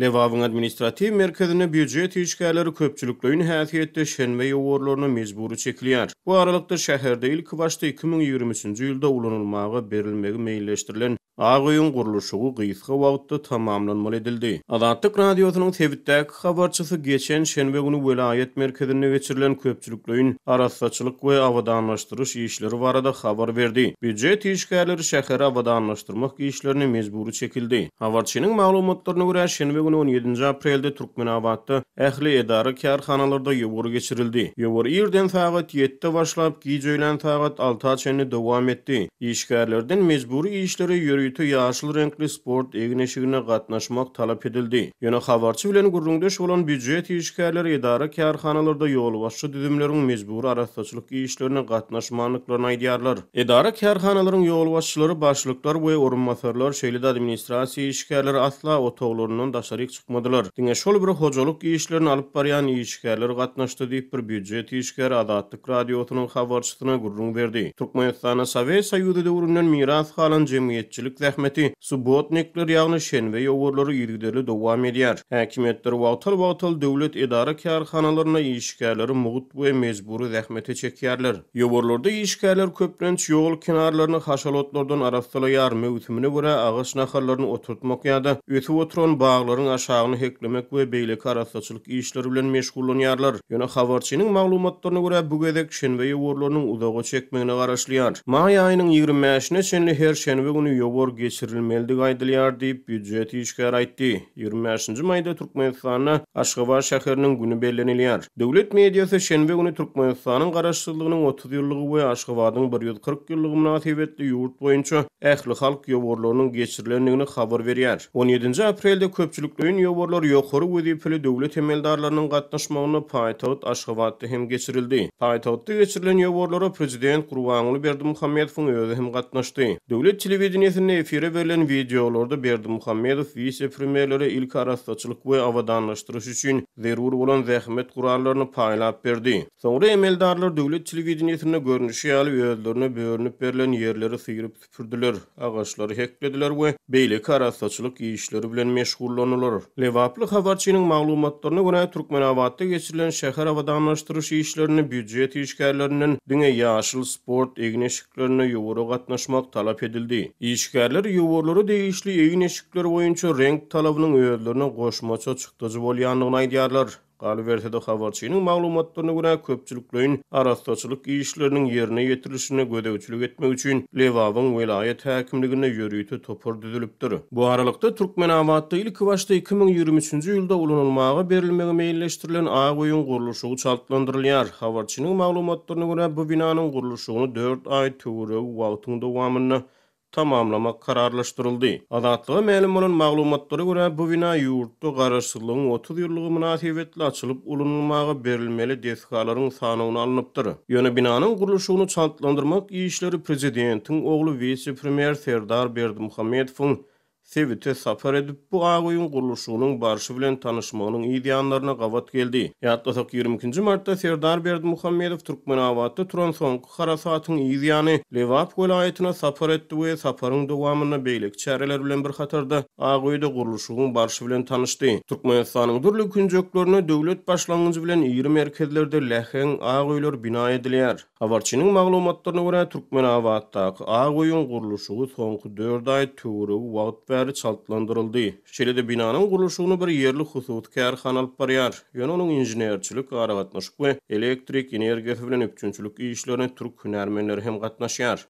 Levavın administratiw merkezine býujet işgärleri köpçülükleýin häzirki döwürde şen we mezburu mezbura Bu aralykda şäherde ilk wagtda 2023 nji ýylda ulanylmagy berilmegi meýilleşdirlen. Ağoyun guruluşugu gysga wagtda tamamlanmaly edildi. Azatlyk radiosynyň tebitdäki habarçysy geçen şenbe günü welaýet merkezinde geçirilen köpçülüklüň arassaçylyk we awadanlaşdyryş işleri barada habar berdi. Büdjet işgärleri şäher awadanlaşdyrmak işlerini mezburu çekildi. Habarçynyň maglumatlaryna görä şenbe günü 17 aprelde Türkmenabatda ähli edara kärhanalarda ýewur geçirildi. Ýewur ýerden faqat 7-de başlap, gijeýlen saat 6-a çenli dowam etdi. Işgärlerden mezburi işleri ýörü töýüti ýaşyl reňkli sport ýygnaşygyna gatnaşmak talap edildi. Ýöne habarcy bilen gurrundaş şolan bütçe işgärleri edara kärhanalarda ýol başçy düzümleriň mezbur arastaçylyk işlerine gatnaşmanlyklaryň aýdyarlar. Edara kärhanalaryň ýol başçylary başlyklar we orunmasarlar şeýle de administrasiýa işgärler asla otoglarynyň daşaryk çykmadylar. Diňe şol bir hojalyk işlerini alyp barýan işgärler gatnaşdy diýip bir bütçe işgär adatlyk radiotynyň habarçytyna gurrun berdi. Türkmenistana Sowet Soyudy döwründen miras halan jemgyýetçilik rahmaty subotnikler ýagny şenbe ýowurlary ýürgüdeli dowam edýär. Häkimetler wagtal wagtal döwlet edara kärhanalaryna ýeşikäleri mugut we mezburi zähmeti çekýärler. Ýowurlarda ýeşikäler köprenç ýol kenarlaryny haşalotlardan arastalaýar mewtümini bura agaş nahallaryny oturtmak ýa-da ötüp oturan baglaryň aşagyny heklemek we beýle karasatçylyk işleri bilen meşgullanýarlar. Ýöne habarçynyň maglumatlaryna görä bu gedek şenbe ýowurlarynyň uzagy çekmegine garaşlýar. Maý aýynyň 25-ine şenli her günü ýowur gor geçirilmeldi gaydılyar deyip büdjet işgar aytdi. 25-nji maýda Türkmenistanyna Aşgabat şäheriniň güni belleniliýär. Döwlet mediýasy şenbe güni Türkmenistanyň garaşsyzlygynyň 30 ýyllygy we Aşgabatyň 140 ýyllygy münasibetli ýurt boýunça ähli halk ýoworlarynyň geçirilendigini habar berýär. 17-nji aprelde köpçülükliň ýoworlar ýokary wezipli döwlet emeldarlarynyň gatnaşmagyny paýtagt Aşgabatda hem geçirildi. Paýtagtda geçirilen ýoworlara prezident Gurbanuly Berdimuhammedow hem gatnaşdy. Döwlet televizionyasyna Fire verilen videolarda berdi Muhammedov Vise frelere ilk ara saçılık ve avadanlaştırır üçün Zeur olan zəhmet kurarlarını paylaş berdi. sonra emeldarlar ddüvlet çividiyetine görünüşli lerine böğrünüüp berilenn yerleri firip fürdüler Agaçları heklediler ve beyli karsaçılık iyiişleri bilen meşhurlanur Levalı havaççıinin mağlumatlarına gün Türk manavaatta geçirilenn şəharr ava adamlaştırır işlerini bücyt iyi işərlerininn düne sport eneşliklerine yoğu atlaşmakq talap edildi İşər Ýerler ýuwurlary değişli eýin eşikleri boýunça reňk talabynyň öýlerini goşmaça çykdyjy bolýanyny aýdýarlar. Galiwerdede habarçynyň maglumatlaryna görä köpçülüklüň arastaçylyk işleriniň ýerine ýetirilmesine gödäwçilik etmek üçin Lewawyň welaýet häkimligine ýörüýtü topar düzülipdir. Bu aralykda Türkmenawatda ilki başda 2023-nji ýylda ulanylmagy berilmegi meýilleşdirilen aýag oýun gurluşy çalplandyrylýar. Habarçynyň maglumatlaryna görä bu binanyň gurluşyny 4 aý töwrüp wagtynda wamyny tamamlama kararlaştırıldı. Adatlı melum olan maglumatlara bu bina yurtta qarşılığın 30 yıllığı münasebetli açılıp ulanylmagy berilmeli desgalaryň sanoğunu alınıptır. Ýöne binanın kuruluşunu çantlandırmak iyi işleri prezidentin oğlu vice premier Serdar Berdi Sevite safar edip bu ağoyun quruluşunun barışı bilen tanışmanın ideyanlarına geldi. Yatlasak 22. martta Serdar Berdi Muhammedov Türkmen Turan Sonku Xarasatın ideyanı Levap Gölayetina safar etdi ve safarın doğamına beylik çareler bilen bir xatarda ağoyda quruluşunun barışı bilen tanıştı. Türkmen durlu küncöklerine dövlet başlangıcı bilen iyir merkezlerde lehen ağoylar bina ediliyar. Havarçinin maqlumatlarına vore Turkmen avatı ağoyun quruluşu sonku 4 tü rehberi çaltlandırıldı. Şelide binanın kuruluşunu bir yerli hususut kerhan alıp bariyar. Yön onun injinerçilik ara elektrik, energiya bilen üpçünçülük işlerine Türk hünermenleri hem gatnaşýar.